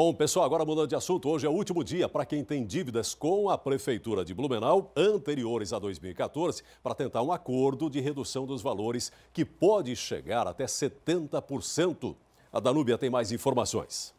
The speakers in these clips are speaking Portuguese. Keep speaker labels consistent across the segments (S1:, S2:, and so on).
S1: Bom, pessoal, agora mudando de assunto, hoje é o último dia para quem tem dívidas com a Prefeitura de Blumenau, anteriores a 2014, para tentar um acordo de redução dos valores que pode chegar até 70%. A Danúbia tem mais informações.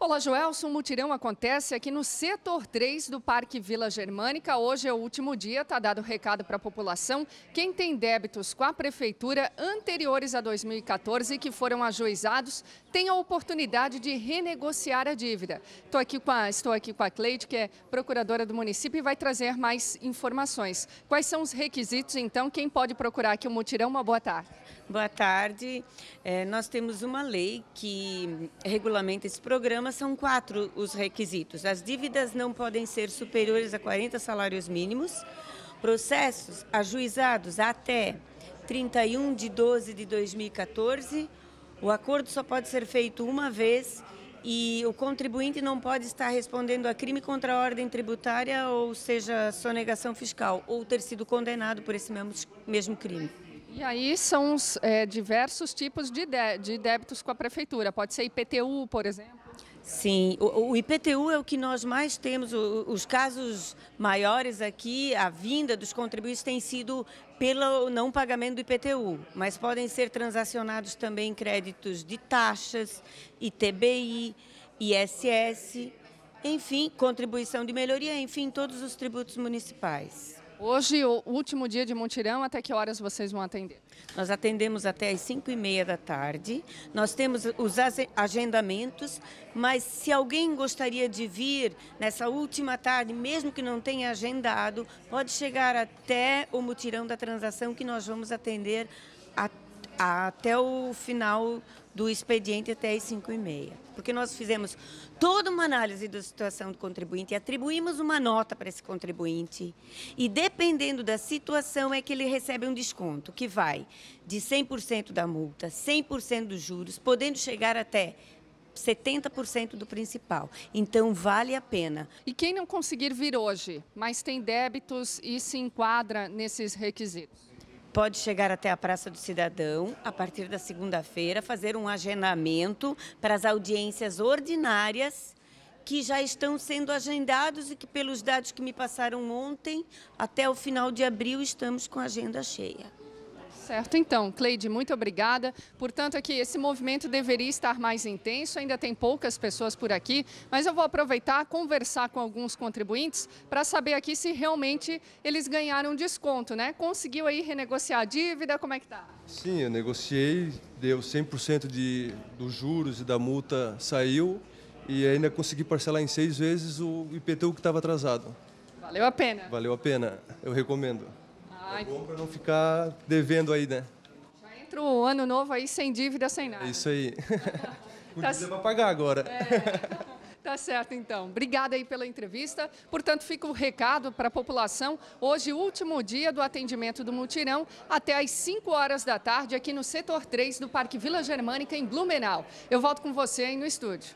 S2: Olá, Joelson. O mutirão acontece aqui no setor 3 do Parque Vila Germânica. Hoje é o último dia, está dado recado para a população. Quem tem débitos com a prefeitura anteriores a 2014 que foram ajuizados, tem a oportunidade de renegociar a dívida. Estou aqui com a, estou aqui com a Cleide, que é procuradora do município e vai trazer mais informações. Quais são os requisitos, então? Quem pode procurar aqui o mutirão? Uma boa tarde.
S3: Boa tarde. É, nós temos uma lei que regulamenta esse programa, são quatro os requisitos. As dívidas não podem ser superiores a 40 salários mínimos, processos ajuizados até 31 de 12 de 2014, o acordo só pode ser feito uma vez e o contribuinte não pode estar respondendo a crime contra a ordem tributária, ou seja, sonegação fiscal, ou ter sido condenado por esse mesmo, mesmo crime.
S2: E aí são os, é, diversos tipos de, de, de débitos com a prefeitura. Pode
S3: ser IPTU, por exemplo? Sim, o, IPTU é o que nós mais temos. os casos maiores aqui, a vinda dos contribuintes tem sido pelo não pagamento do IPTU, mas podem ser transacionados também créditos de taxas, ITBI, ISS, enfim, contribuição de melhoria, enfim, todos os tributos municipais.
S2: Hoje, o último dia de mutirão, até que horas vocês vão atender?
S3: Nós atendemos até as 5 e meia da tarde. Nós temos os agendamentos, mas se alguém gostaria de vir nessa última tarde, mesmo que não tenha agendado, pode chegar até o mutirão da transação que nós vamos atender até o final do expediente até as 5 e meia. Porque nós fizemos toda uma análise da situação do contribuinte, atribuímos uma nota para esse contribuinte e dependendo da situação é que ele recebe um desconto que vai de 100% da multa, 100% dos juros, podendo chegar até 70% do principal. Então vale a pena. E quem não conseguir vir hoje, mas tem débitos
S2: e se enquadra nesses requisitos?
S3: pode chegar até a Praça do Cidadão a partir da segunda-feira, fazer um agendamento para as audiências ordinárias que já estão sendo agendados e que, pelos dados que me passaram ontem, até o final de abril estamos com a agenda cheia.
S2: Certo, então, Cleide, muito obrigada. Portanto, aqui esse movimento deveria estar mais intenso, ainda tem poucas pessoas por aqui, mas eu vou aproveitar conversar com alguns contribuintes para saber aqui se realmente eles ganharam desconto, né? Conseguiu aí renegociar a dívida, como é que tá?
S1: Sim, eu negociei, deu 100% de, dos juros e da multa saiu e ainda consegui parcelar em seis vezes o IPTU que estava atrasado.
S2: Valeu a pena.
S1: Valeu a pena, eu recomendo. É bom para não ficar devendo aí, né?
S2: Já entra o ano novo aí sem dívida, sem nada.
S1: É isso aí. tá dívida para pagar agora. É.
S2: Tá certo, então. Obrigada aí pela entrevista. Portanto, fica o recado para a população. Hoje, último dia do atendimento do mutirão, até às 5 horas da tarde, aqui no setor 3 do Parque Vila Germânica, em Blumenau. Eu volto com você aí no estúdio.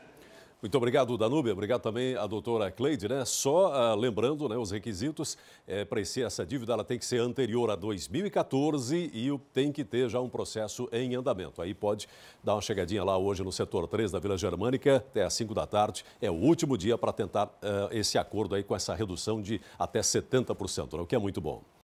S1: Muito obrigado, Danúbia. Obrigado também à doutora Cleide. Né? Só uh, lembrando né, os requisitos, é, para ser essa dívida ela tem que ser anterior a 2014 e tem que ter já um processo em andamento. Aí pode dar uma chegadinha lá hoje no setor 3 da Vila Germânica, até às 5 da tarde. É o último dia para tentar uh, esse acordo aí com essa redução de até 70%, né? o que é muito bom.